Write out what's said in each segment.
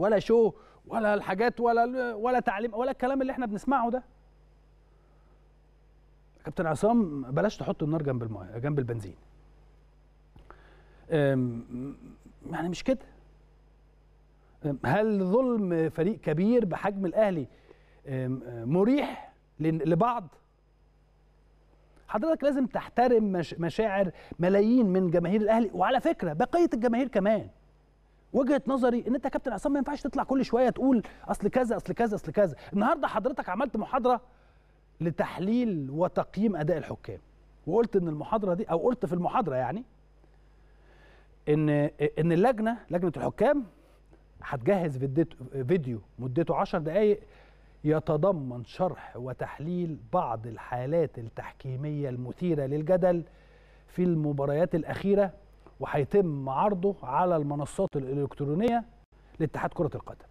ولا شو ولا الحاجات ولا ولا تعليم ولا الكلام اللي احنا بنسمعه ده كابتن عصام بلاش تحط النار جنب الماء جنب البنزين يعني مش كده هل ظلم فريق كبير بحجم الاهلي مريح لبعض حضرتك لازم تحترم مشاعر ملايين من جماهير الاهلي وعلى فكره بقيه الجماهير كمان وجهه نظري ان انت كابتن عصام ما ينفعش تطلع كل شويه تقول اصل كذا اصل كذا اصل كذا النهارده حضرتك عملت محاضره لتحليل وتقييم اداء الحكام وقلت ان المحاضره دي او قلت في المحاضره يعني ان ان اللجنه لجنه الحكام هتجهز فيديو مدته 10 دقائق يتضمن شرح وتحليل بعض الحالات التحكيميه المثيره للجدل في المباريات الاخيره وهيتم عرضه على المنصات الالكترونيه لاتحاد كره القدم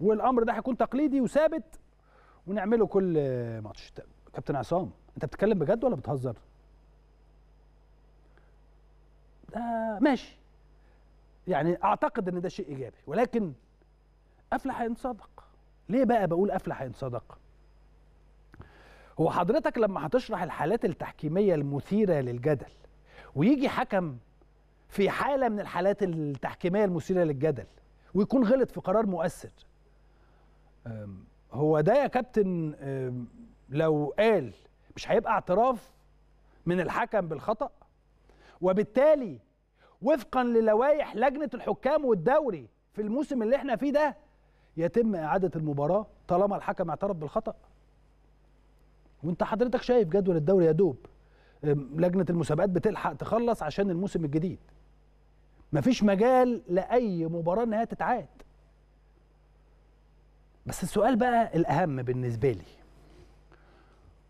والامر ده هيكون تقليدي وثابت ونعمله كل ماتش كابتن عصام انت بتتكلم بجد ولا بتهزر ده ماشي يعني اعتقد ان ده شيء ايجابي ولكن قفله هينصدق ليه بقى بقول قفله هينصدق هو حضرتك لما هتشرح الحالات التحكيميه المثيره للجدل ويجي حكم في حاله من الحالات التحكيميه المثيره للجدل ويكون غلط في قرار مؤثر هو ده يا كابتن لو قال مش هيبقى اعتراف من الحكم بالخطا وبالتالي وفقا للوائح لجنه الحكام والدوري في الموسم اللي احنا فيه ده يتم اعاده المباراه طالما الحكم اعترف بالخطا وانت حضرتك شايف جدول الدوري يا دوب لجنه المسابقات بتلحق تخلص عشان الموسم الجديد مفيش مجال لاي مباراه انها تتعاد بس السؤال بقى الاهم بالنسبه لي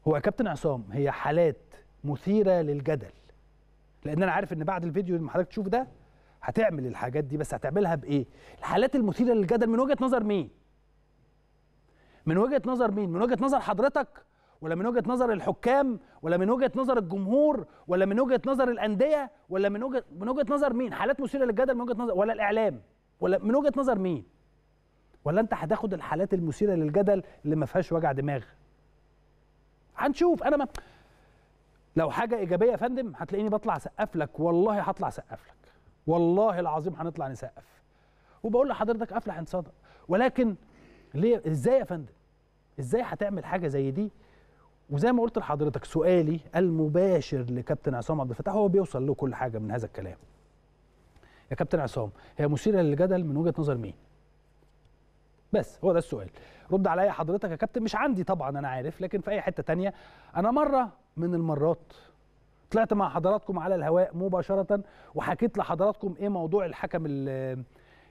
هو يا كابتن عصام هي حالات مثيره للجدل لان انا عارف ان بعد الفيديو اللي حضرتك تشوف ده هتعمل الحاجات دي بس هتعملها بايه الحالات المثيره للجدل من وجهه نظر مين من وجهه نظر مين من وجهه نظر حضرتك ولا من وجهه نظر الحكام ولا من وجهه نظر الجمهور ولا من وجهه نظر الانديه ولا من وجهه من وجهه نظر مين حالات مثيره للجدل من وجهه نظر ولا الاعلام ولا من وجهه نظر مين ولا انت هتاخد الحالات المثيره للجدل اللي ما فيهاش وجع دماغ هنشوف انا ما لو حاجه ايجابيه يا فندم هتلاقيني بطلع اسقف لك والله هطلع اسقف لك والله العظيم هنطلع نسقف وبقول لحضرتك افلح انصدق ولكن ليه ازاي يا فندم ازاي هتعمل حاجه زي دي وزي ما قلت لحضرتك سؤالي المباشر لكابتن عصام عبد الفتاح هو بيوصل له كل حاجه من هذا الكلام يا كابتن عصام هي مثيره للجدل من وجهه نظر مين بس هو ده السؤال رد عليا حضرتك يا كابتن مش عندي طبعا انا عارف لكن في اي حته تانية انا مره من المرات طلعت مع حضراتكم على الهواء مباشره وحكيت لحضراتكم ايه موضوع الحكم اللي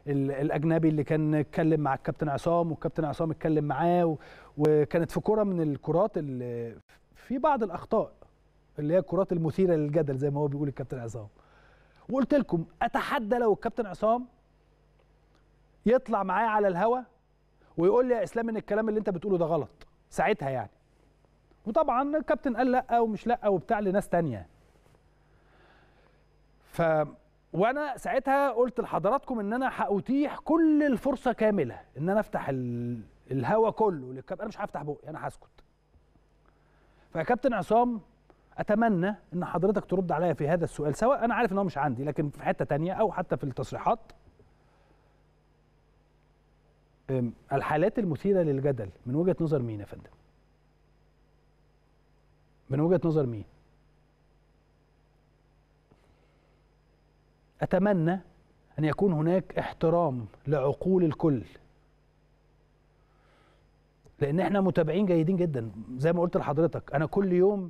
الاجنبي اللي كان اتكلم مع الكابتن عصام والكابتن عصام اتكلم معاه وكانت في كره من الكرات اللي في بعض الاخطاء اللي هي الكرات المثيره للجدل زي ما هو بيقول الكابتن عصام وقلت لكم اتحدى لو الكابتن عصام يطلع معايا على الهوا ويقول لي يا اسلام ان الكلام اللي انت بتقوله ده غلط ساعتها يعني وطبعا الكابتن قال لا ومش لا وبتاع لناس تانية ف وانا ساعتها قلت لحضراتكم ان انا هاتيح كل الفرصه كامله ان انا افتح الهوا كله للكابتن انا مش هفتح بقي انا هسكت فيا كابتن عصام اتمنى ان حضرتك ترد عليا في هذا السؤال سواء انا عارف ان هو مش عندي لكن في حته تانية او حتى في التصريحات الحالات المثيره للجدل من وجهه نظر مين يا فندم من وجهه نظر مين أتمنى أن يكون هناك احترام لعقول الكل لأن احنا متابعين جيدين جدا زي ما قلت لحضرتك أنا كل يوم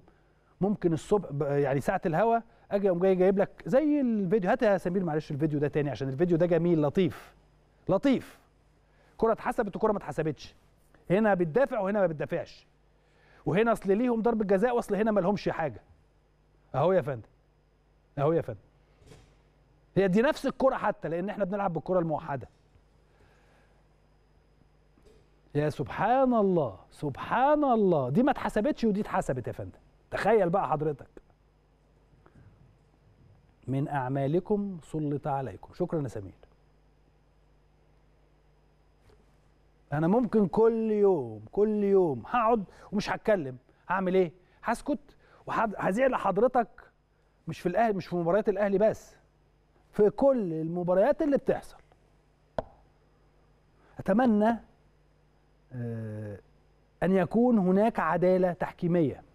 ممكن الصبح يعني ساعة الهوا أجي أقوم جاي جايب لك زي الفيديو هات يا سمير معلش الفيديو ده تاني عشان الفيديو ده جميل لطيف لطيف كرة اتحسبت وكرة ما اتحسبتش هنا بتدافع وهنا ما بتدافعش وهنا اصل ليهم ضربة جزاء واصل هنا ما لهمش حاجة أهو يا فندم أهو يا فندم هي دي نفس الكرة حتى لأن احنا بنلعب بالكرة الموحدة يا سبحان الله سبحان الله دي ما اتحسبتش ودي اتحسبت يا فندم تخيل بقى حضرتك من أعمالكم سلط عليكم شكرا يا سمير أنا ممكن كل يوم كل يوم هقعد ومش هتكلم هعمل إيه؟ هسكت وهزعل لحضرتك مش في الأهلي مش في مباريات الأهلي بس في كل المباريات اللي بتحصل اتمنى آه، ان يكون هناك عداله تحكيميه